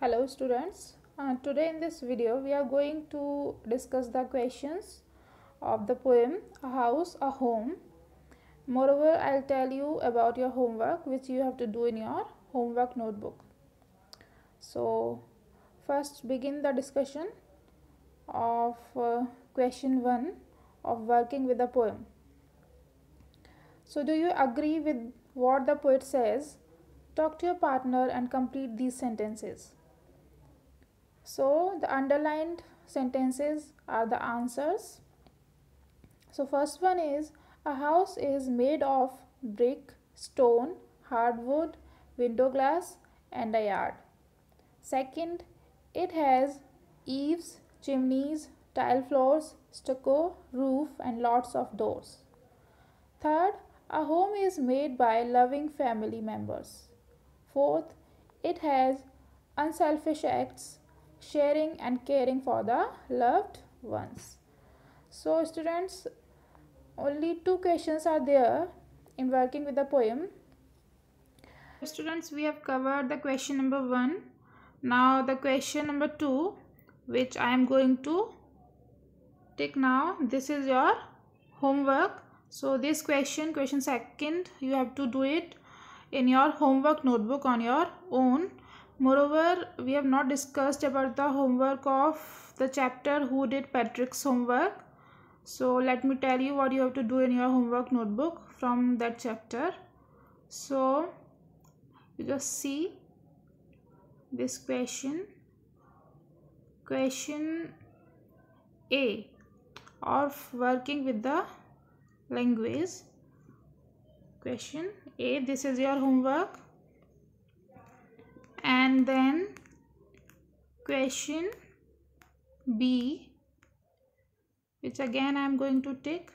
hello students uh, today in this video we are going to discuss the questions of the poem a house a home moreover i'll tell you about your homework which you have to do in your homework notebook so first begin the discussion of uh, question 1 of working with the poem so do you agree with what the poet says talk to your partner and complete these sentences so the underlined sentences are the answers. So first one is a house is made of brick, stone, hardwood, window glass and a yard. Second, it has eaves, chimneys, tile floors, stucco, roof and lots of doors. Third, a home is made by loving family members. Fourth, it has unselfish acts sharing and caring for the loved ones. So students, only two questions are there in working with the poem. Students, we have covered the question number one. Now the question number two, which I am going to take now. This is your homework. So this question, question second, you have to do it in your homework notebook on your own Moreover, we have not discussed about the homework of the chapter who did Patrick's homework. So let me tell you what you have to do in your homework notebook from that chapter. So you just see this question. Question A of working with the language. Question A. This is your homework and then question B which again I am going to tick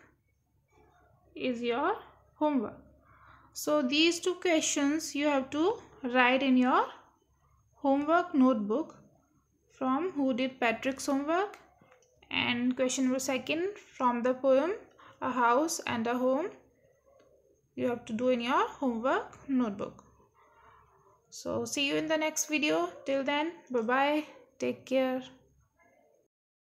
is your homework. So these two questions you have to write in your homework notebook from who did Patrick's homework and question number second from the poem a house and a home you have to do in your homework notebook so see you in the next video till then bye bye take care